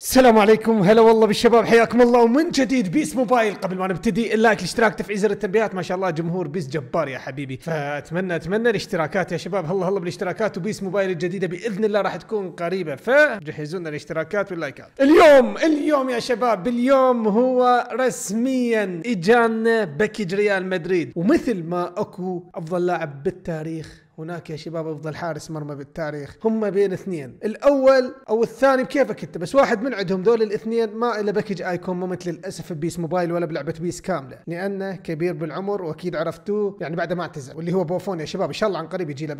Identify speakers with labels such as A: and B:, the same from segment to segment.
A: السلام عليكم هلا والله بالشباب حياكم الله ومن جديد بيس موبايل قبل ما نبتدي اللايك الاشتراك تفعيل زر التنبيهات ما شاء الله جمهور بيس جبار يا حبيبي فاتمنى اتمنى الاشتراكات يا شباب هلا هلا بالاشتراكات وبيس موبايل الجديده باذن الله راح تكون قريبه فجهزوا لنا الاشتراكات واللايكات اليوم اليوم يا شباب اليوم هو رسميا اجانا باكج ريال مدريد ومثل ما اكو افضل لاعب بالتاريخ هناك يا شباب افضل حارس مرمى بالتاريخ هم بين اثنين الاول او الثاني بكيفك انت بس واحد من عندهم دول الاثنين ما الا باكج ايكون مومنت للاسف بيس موبايل ولا بلعبه بيس كامله لانه كبير بالعمر واكيد عرفتوه يعني بعد ما اعتزل واللي هو بوفون يا شباب ان شاء الله عن قريب يجي له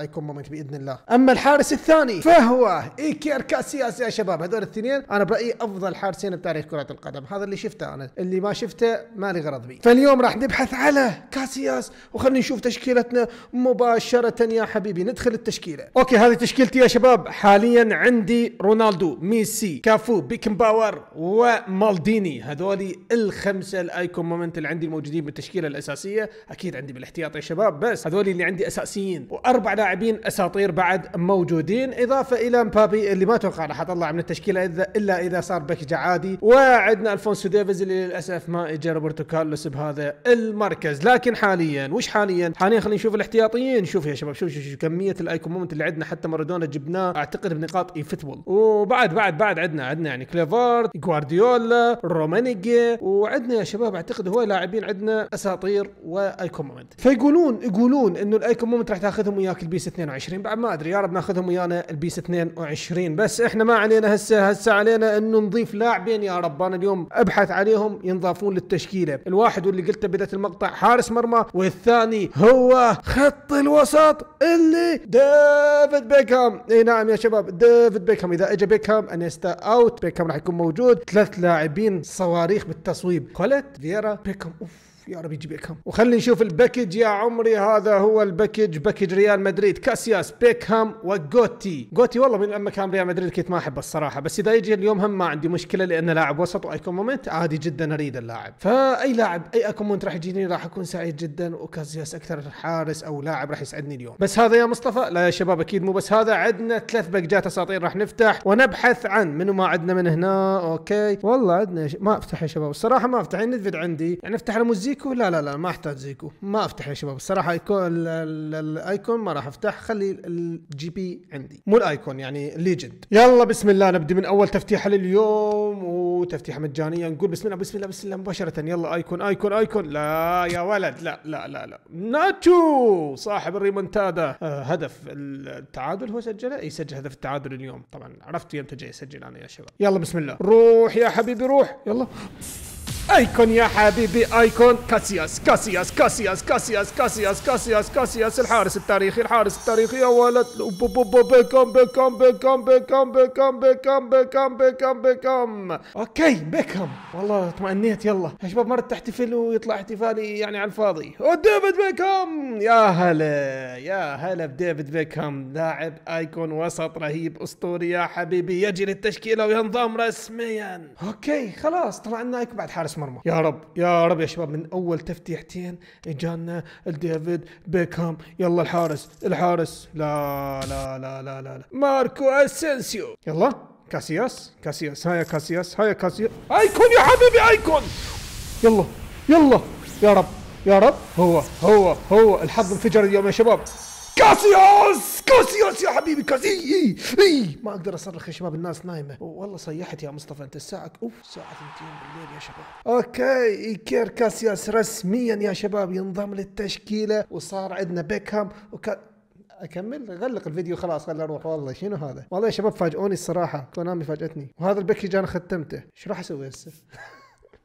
A: ايكون مومنت باذن الله اما الحارس الثاني فهو ايكير كاسياس يا شباب هذول الاثنين انا برايي افضل حارسين بتاريخ كره القدم هذا اللي شفته انا اللي ما شفته مالي غرض بي فاليوم راح نبحث على كاسياس وخلينا نشوف تشكيلتنا مباشره مباشرة يا حبيبي ندخل التشكيلة اوكي هذه تشكيلتي يا شباب حاليا عندي رونالدو ميسي كافو بيكن باور ومالديني هذولي الخمسة الايكون مومنت اللي عندي الموجودين بالتشكيلة الاساسية اكيد عندي بالاحتياط يا شباب بس هذولي اللي عندي اساسيين واربع لاعبين اساطير بعد موجودين اضافة الى مبابي اللي ما توقع راح اطلع من التشكيلة الا اذا صار بكجة عادي وعندنا الفونسو ديفيز اللي للاسف ما اجى روبرتو كارلوس بهذا المركز لكن حاليا وش حاليا حاليا خلينا نشوف الاحتياطيين شوف يا شباب شوف شوف, شوف كميه الايكون مومنت اللي عندنا حتى مارادونا جبناه اعتقد بنقاط انفتبل وبعد بعد بعد عندنا عندنا يعني كليفارد جوارديولا رومانيجي وعندنا يا شباب اعتقد هو لاعبين عندنا اساطير وايكون مومنت فيقولون يقولون انه الايكون مومنت راح تاخذهم وياك البيس 22 بعد ما ادري يا رب ناخذهم ويانا البيس 22 بس احنا ما علينا هسه هسه علينا انه نضيف لاعبين يا رب انا اليوم ابحث عليهم ينضافون للتشكيله الواحد واللي قلته بدايه المقطع حارس مرمى والثاني هو خط الوسط الوسط اللي ديفيد بيكهام اي نعم يا شباب ديفيد بيكهام اذا اجى بيكهام انيستا اوت بيكهام راح يكون موجود ثلاث لاعبين صواريخ بالتصويب كوليت فييرا بيكهام اوف يا رب يجيب بيكهام وخلي نشوف الباكج يا عمري هذا هو الباكج باكج ريال مدريد كاسياس بيكهام وجوتي جوتي والله من لما كان ريال مدريد كنت ما احبه الصراحه بس اذا يجي اليوم هم ما عندي مشكله لانه لاعب وسط وايكون مومنت عادي جدا اريد اللاعب فاي لاعب اي ايكون مومنت راح يجيني راح اكون سعيد جدا وكاسياس اكثر حارس او لاعب راح يسعدني اليوم بس هذا يا مصطفى لا يا شباب اكيد مو بس هذا عندنا ثلاث باكجات اساطير راح نفتح ونبحث عن منو ما عندنا من هنا اوكي والله عندنا ما افتح يا شباب الصراحه ما افتح ندفد يعني عندي يعني افتح زيكو لا لا لا ما احتاج زيكو ما افتح يا شباب الصراحه ايكون الايكون ما راح افتح خلي الجي بي عندي مو الايكون يعني ليجند يلا بسم الله نبدا من اول تفتيحه لليوم وتفتيحه مجانيه نقول بسم الله بسم الله بسم الله مباشره يلا ايكون ايكون ايكون لا يا ولد لا لا لا لا ناتشو صاحب الريمونتادا آه هدف التعادل هو سجله يسجل هدف التعادل اليوم طبعا عرفت يمتى جاي يسجل انا يا شباب يلا بسم الله روح يا حبيبي روح يلا ايكون يا حبيبي ايكون كاسياس كاسياس كاسياس كاسياس كاسياس كاسياس كاسياس الحارس التاريخي الحارس التاريخي يا ولد بيكم بيكم بيكم بيكم بيكم بيكم بيكم بيكم بيكم اوكي بيكم والله اطمئنيت يلا يا شباب مرة تحتفل ويطلع احتفالي يعني على الفاضي وديفيد بيكم يا هلا يا هلا بديفيد بيكم لاعب ايكون وسط رهيب اسطوري يا حبيبي يجري التشكيله وينضم رسميا اوكي خلاص طلعنا بعد حارس حارس مرمى يا رب يا رب يا شباب من اول تفتيحتين اجانا ديفيد بيكهام يلا الحارس الحارس لا لا لا لا لا, لا. ماركو اسنسيو يلا كاسياس كاسياس هيا كاسياس هيا كاسياس ايكون يا حبيبي ايكون يلا يلا يا رب يا رب هو هو هو الحظ انفجر اليوم يا شباب كاسيوس كاسيوس يا حبيبي كاسي اي اي ما اقدر اصرخ يا شباب الناس نايمه والله صيحت يا مصطفى انت الساعه اوف الساعه 2 بالليل يا شباب اوكي ايكير كاسياس رسميا يا شباب ينضم للتشكيله وصار عندنا بيكهام وكا اكمل غلق الفيديو خلاص خليني اروح والله شنو هذا والله يا شباب فاجئوني الصراحه كونامي فاجئتني وهذا البكي انا ختمته ايش راح اسوي هسه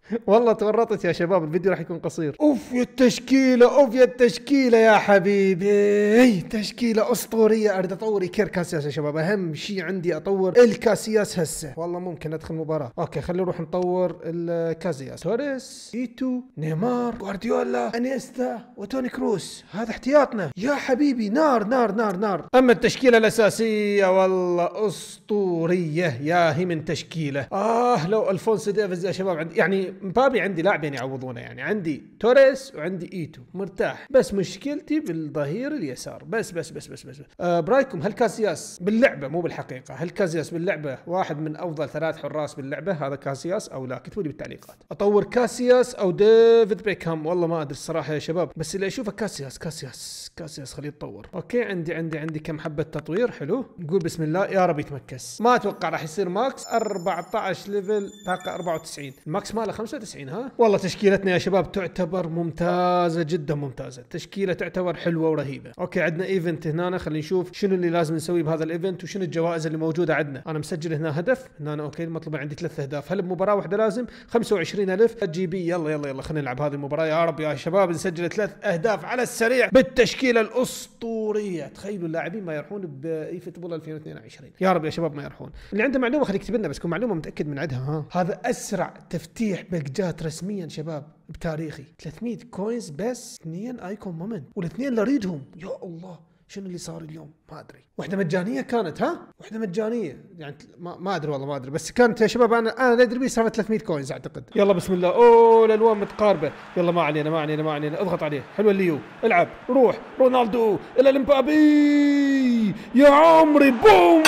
A: والله تورطت يا شباب الفيديو راح يكون قصير اوف يا التشكيله اوف يا التشكيله يا حبيبي تشكيله اسطوريه اريد اطور ايكير كاسياس يا شباب اهم شيء عندي اطور الكاسياس هسه والله ممكن ادخل مباراه اوكي خلينا نروح نطور الكاسياس توريس ايتو نيمار جوارديولا انيستا وتوني كروس هذا احتياطنا يا حبيبي نار نار نار نار اما التشكيله الاساسيه والله اسطوريه يا هي من تشكيله اه لو الفونسو ديفيز يا شباب يعني مبابي عندي لاعبين يعني يعوضونه يعني عندي توريس وعندي ايتو مرتاح بس مشكلتي بالظهير اليسار بس بس بس بس بس, بس. آه برايكم هل كاسياس باللعبه مو بالحقيقه هل كاسياس باللعبه واحد من افضل ثلاث حراس باللعبه هذا كاسياس او لا اكتبوا لي بالتعليقات اطور كاسياس او ديفيد بيكهام والله ما ادري الصراحه يا شباب بس اللي اشوفه كاسياس كاسياس كاسياس خليه يتطور اوكي عندي عندي عندي كم حبه تطوير حلو نقول بسم الله يا رب يتمكس ما اتوقع راح يصير ماكس 14 ليفل طاقه 94 الماكس ماله 95 ها والله تشكيلتنا يا شباب تعتبر ممتازه جدا ممتازه التشكيله تعتبر حلوه ورهيبه اوكي عندنا ايفنت هنا خلينا نشوف شنو اللي لازم نسويه بهذا الايفنت وشنو الجوائز اللي موجوده عندنا انا مسجل هنا هدف هنا أنا اوكي مطلوب عندي ثلاث اهداف هل بمباراه واحده لازم 25000 جي بي يلا يلا يلا خلينا نلعب هذه المباراه يا رب يا شباب نسجل ثلاث اهداف على السريع بالتشكيله الاسطوريه تخيلوا اللاعبين ما يرحون باي فوتبول 2022 يا رب يا شباب ما يرحون اللي عنده معلومه خليك يكتب لنا بس كون معلومه متاكد من عندها ها هذا اسرع تفتيح جات رسميا شباب بتاريخي 300 كوينز بس اثنين ايكون مومنت والاثنين لريدهم يا الله شنو اللي صار اليوم ما ادري واحده مجانيه كانت ها واحده مجانيه يعني ما, ادري والله ما ادري بس كانت يا شباب انا انا اللي ادري بي 300 كوينز اعتقد يلا بسم الله اوه الالوان متقاربه يلا ما علينا ما علينا ما علينا اضغط عليه حلوه الليو العب روح رونالدو الى الامبابي يا عمري بوم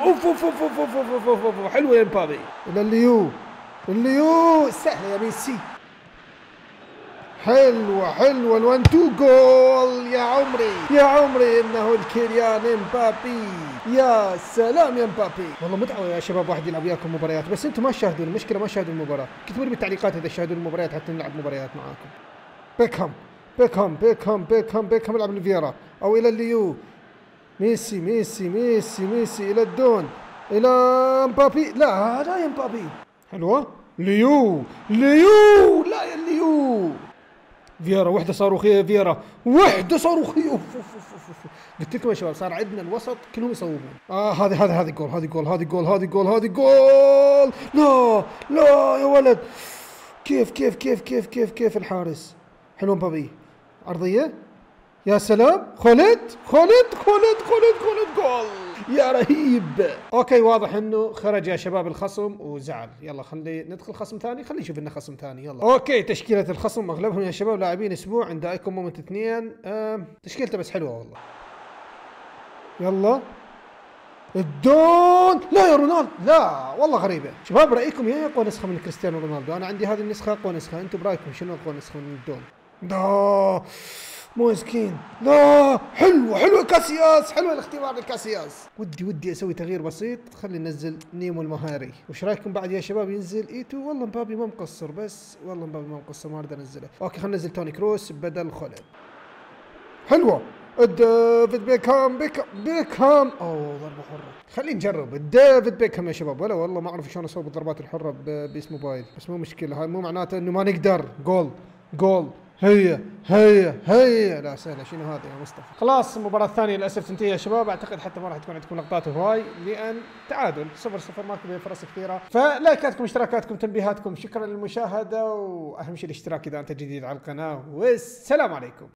A: اوف اوف اوف اوف اوف اوف, أوف, أوف, حلوه يا امبابي الى الليو الليو سهله يا ميسي حلوة حلوة الوان تو جول يا عمري يا عمري انه الكيليان امبابي يا سلام يا امبابي والله متعة يا شباب واحد يلعب وياكم مباريات بس انتم ما تشاهدون المشكلة ما تشاهدون المباراة كتبوا لي بالتعليقات اذا تشاهدون المباريات حتى نلعب مباريات معاكم بيكهام بيكهام بيكهام بيكهام بيكهام العب لفيرا او الى الليو ميسي ميسي ميسي ميسي الى الدون الى امبابي لا لا يا امبابي حلوه ليو ليو لا يا ليو فيرا وحده صاروخيه فيرا وحده صاروخيه قلت لكم يا شباب صار عندنا الوسط كلهم يصوبون اه هذه هذه هذه جول هذه جول هذه جول هذه جول هذه جول لا لا يا ولد كيف كيف كيف كيف كيف كيف الحارس حلو بابي عرضيه يا سلام خلد خلد خلد خلد خلد جول يا رهيب اوكي واضح انه خرج يا شباب الخصم وزعل يلا خلي ندخل خصم ثاني خلي نشوف لنا خصم ثاني يلا اوكي تشكيله الخصم اغلبهم يا شباب لاعبين اسبوع عند ايكون مومنت اثنين آه. تشكيلته بس حلوه والله يلا الدون لا يا رونالد لا والله غريبه شباب رايكم يا اقوى نسخه من كريستيانو رونالدو انا عندي هذه النسخه اقوى نسخه انتم برايكم شنو اقوى نسخه من الدون لا مسكين لا حلوه حلوه كاسياس حلو الاختبار لكاسياس ودي ودي اسوي تغيير بسيط خلي ننزل نيمو المهاري وش رايكم بعد يا شباب ينزل ايتو e والله مبابي ما مقصر بس والله مبابي ما مقصر ما اقدر انزله اوكي خلينا ننزل توني كروس بدل خلد حلوه ديفيد بيكهام بيكهام بيكهام اوه ضربه حره خلينا نجرب ديفيد بيكهام يا شباب ولا والله ما اعرف شلون اسوي بالضربات الحره باسم موبايل بس مو مشكله هاي مو معناته انه ما نقدر جول جول هيا هيا هيا لا سهلة شنو هذا يا مصطفى خلاص المباراة الثانية للأسف تنتهي يا شباب أعتقد حتى ما راح تكون عندكم لقطات هواي لأن تعادل صفر صفر ماكو بين فرص كثيرة فلايكاتكم اشتراكاتكم تنبيهاتكم شكرا للمشاهدة وأهم شيء الاشتراك إذا أنت جديد على القناة والسلام عليكم